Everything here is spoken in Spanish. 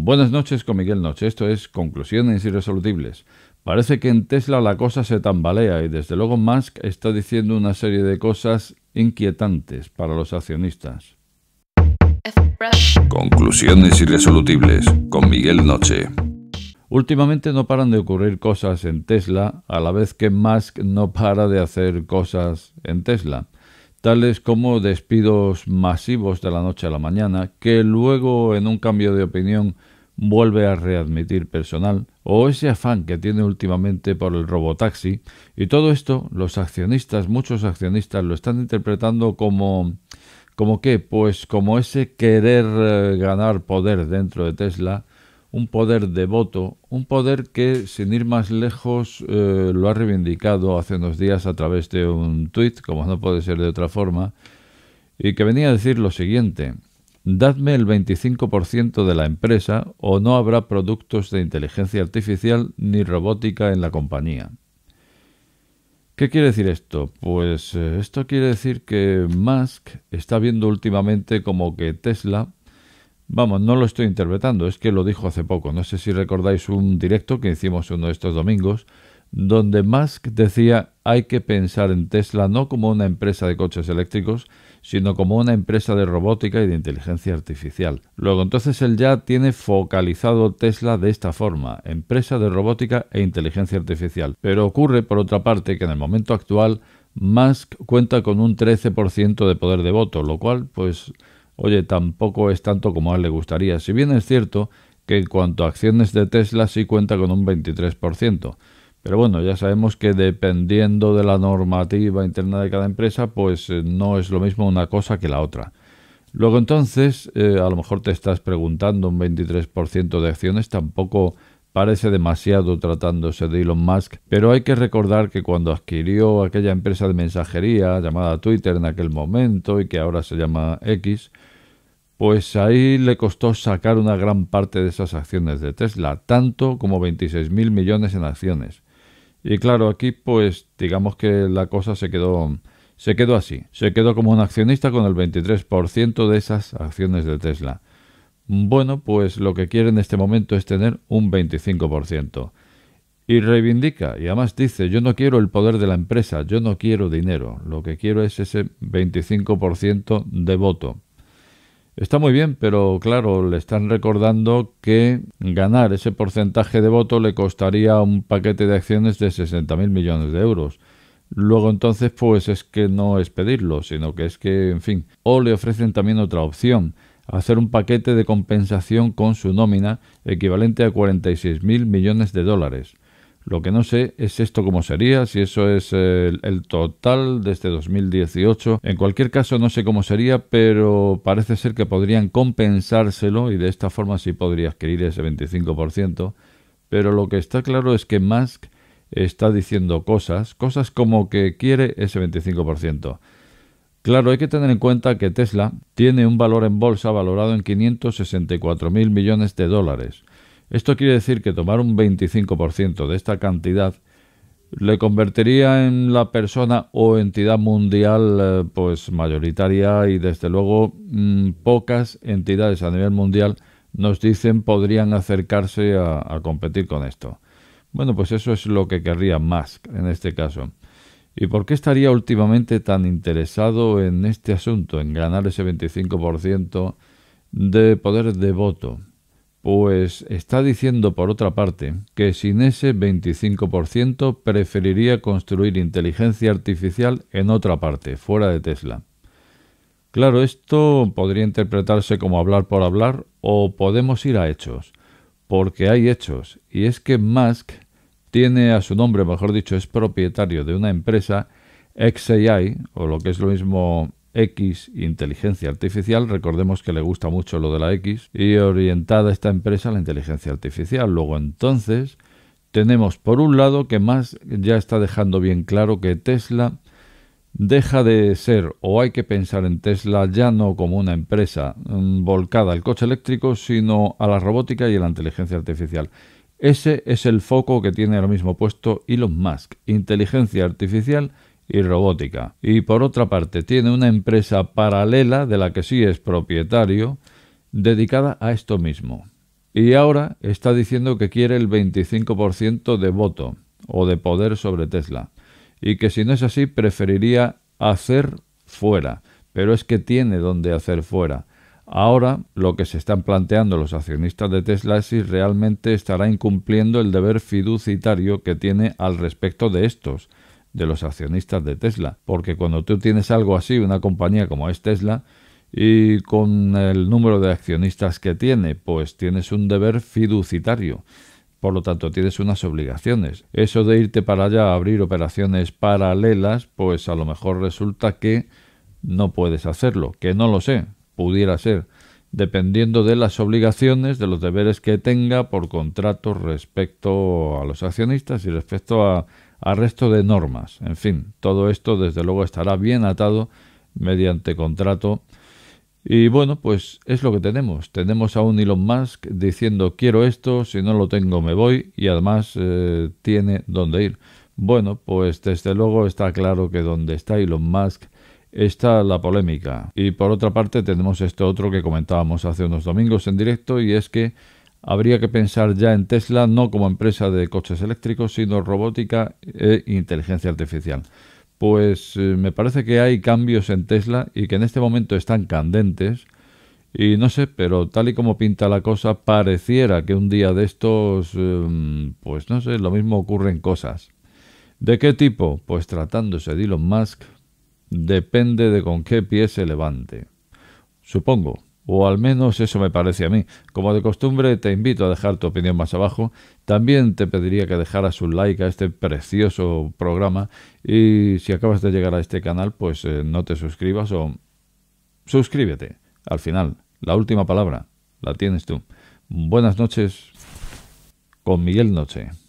Buenas noches con Miguel Noche. Esto es Conclusiones Irresolutibles. Parece que en Tesla la cosa se tambalea y desde luego Musk está diciendo una serie de cosas inquietantes para los accionistas. Conclusiones Irresolutibles con Miguel Noche. Últimamente no paran de ocurrir cosas en Tesla a la vez que Musk no para de hacer cosas en Tesla tales como despidos masivos de la noche a la mañana, que luego en un cambio de opinión vuelve a readmitir personal o ese afán que tiene últimamente por el robotaxi y todo esto los accionistas, muchos accionistas lo están interpretando como como qué, pues como ese querer eh, ganar poder dentro de Tesla, un poder de voto un poder que sin ir más lejos eh, lo ha reivindicado hace unos días a través de un tuit, como no puede ser de otra forma, y que venía a decir lo siguiente, dadme el 25% de la empresa o no habrá productos de inteligencia artificial ni robótica en la compañía. ¿Qué quiere decir esto? Pues eh, esto quiere decir que Musk está viendo últimamente como que Tesla, vamos, no lo estoy interpretando, es que lo dijo hace poco, no sé si recordáis un directo que hicimos uno de estos domingos, donde Musk decía hay que pensar en Tesla no como una empresa de coches eléctricos, sino como una empresa de robótica y de inteligencia artificial. Luego entonces él ya tiene focalizado Tesla de esta forma, empresa de robótica e inteligencia artificial. Pero ocurre por otra parte que en el momento actual Musk cuenta con un 13% de poder de voto, lo cual pues oye, tampoco es tanto como a él le gustaría. Si bien es cierto que en cuanto a acciones de Tesla sí cuenta con un 23%, pero bueno, ya sabemos que dependiendo de la normativa interna de cada empresa, pues eh, no es lo mismo una cosa que la otra. Luego entonces, eh, a lo mejor te estás preguntando, un 23% de acciones tampoco parece demasiado tratándose de Elon Musk, pero hay que recordar que cuando adquirió aquella empresa de mensajería llamada Twitter en aquel momento y que ahora se llama X, pues ahí le costó sacar una gran parte de esas acciones de Tesla, tanto como 26.000 millones en acciones. Y claro, aquí pues digamos que la cosa se quedó, se quedó así. Se quedó como un accionista con el 23% de esas acciones de Tesla. Bueno, pues lo que quiere en este momento es tener un 25%. Y reivindica, y además dice, yo no quiero el poder de la empresa, yo no quiero dinero, lo que quiero es ese 25% de voto. Está muy bien, pero claro, le están recordando que ganar ese porcentaje de voto le costaría un paquete de acciones de 60.000 millones de euros. Luego entonces, pues es que no es pedirlo, sino que es que, en fin, o le ofrecen también otra opción, hacer un paquete de compensación con su nómina equivalente a 46.000 millones de dólares. Lo que no sé es esto cómo sería, si eso es eh, el, total de este 2018. En cualquier caso, no sé cómo sería, pero parece ser que podrían compensárselo y de esta forma sí podría adquirir ese 25%. Pero lo que está claro es que Musk está diciendo cosas, cosas como que quiere ese 25%. Claro, hay que tener en cuenta que Tesla tiene un valor en bolsa valorado en 564 mil millones de dólares. Esto quiere decir que tomar un 25% de esta cantidad le convertiría en la persona o entidad mundial eh, pues mayoritaria y desde luego mm, pocas entidades a nivel mundial nos dicen podrían acercarse a, competir con esto. Bueno, pues eso es lo que querría Musk en este caso. ¿Y por qué estaría últimamente tan interesado en este asunto, en ganar ese 25% de poder de voto? pues está diciendo por otra parte que sin ese 25% preferiría construir inteligencia artificial en otra parte, fuera de Tesla. Claro, esto podría interpretarse como hablar por hablar o podemos ir a hechos, porque hay hechos, y es que Musk tiene a su nombre, mejor dicho, es propietario de una empresa, XAI, o lo que es lo mismo X Inteligencia Artificial, recordemos que le gusta mucho lo de la X, y orientada esta empresa a la inteligencia artificial. Luego entonces tenemos por un lado que más ya está dejando bien claro que Tesla deja de ser o hay que pensar en Tesla ya no como una empresa mm, volcada al coche eléctrico, sino a la robótica y a la inteligencia artificial. Ese es el foco que tiene ahora mismo puesto Elon Musk, inteligencia artificial y robótica. Y por otra parte, tiene una empresa paralela de la que sí es propietario, dedicada a esto mismo. Y ahora está diciendo que quiere el 25% de voto o de poder sobre Tesla. Y que si no es así, preferiría hacer fuera. Pero es que tiene donde hacer fuera. Ahora lo que se están planteando los accionistas de Tesla es si realmente estará incumpliendo el deber fiduciario que tiene al respecto de estos, de los accionistas de Tesla, porque cuando tú tienes algo así, una compañía como es Tesla, y con el número de accionistas que tiene, pues tienes un deber fiduciario. Por lo tanto, tienes unas obligaciones. Eso de irte para allá a abrir operaciones paralelas, pues a lo mejor resulta que no puedes hacerlo, que no lo sé, pudiera ser, dependiendo de las obligaciones, de los deberes que tenga por contrato respecto a los accionistas y respecto a al resto de normas. En fin, todo esto desde luego estará bien atado mediante contrato. Y bueno, pues es lo que tenemos. Tenemos a un Elon Musk diciendo quiero esto, si no lo tengo me voy y además eh, tiene dónde ir. Bueno, pues desde luego está claro que donde está Elon Musk está la polémica. Y por otra parte tenemos esto otro que comentábamos hace unos domingos en directo y es que habría que pensar ya en Tesla no como empresa de coches eléctricos, sino robótica e inteligencia artificial. Pues eh, me parece que hay cambios en Tesla y que en este momento están candentes. Y no sé, pero tal y como pinta la cosa, pareciera que un día de estos, em, pues no sé, lo mismo ocurren cosas. ¿De qué tipo? Pues tratándose de Elon Musk, depende de con qué pie se levante. Supongo o al menos eso me parece a mí. Como de costumbre, te invito a dejar tu opinión más abajo. También te pediría que dejaras un like a este precioso programa y si acabas de llegar a este canal, pues eh, no te suscribas o suscríbete. Al final, la última palabra la tienes tú. Buenas noches con Miguel Noche.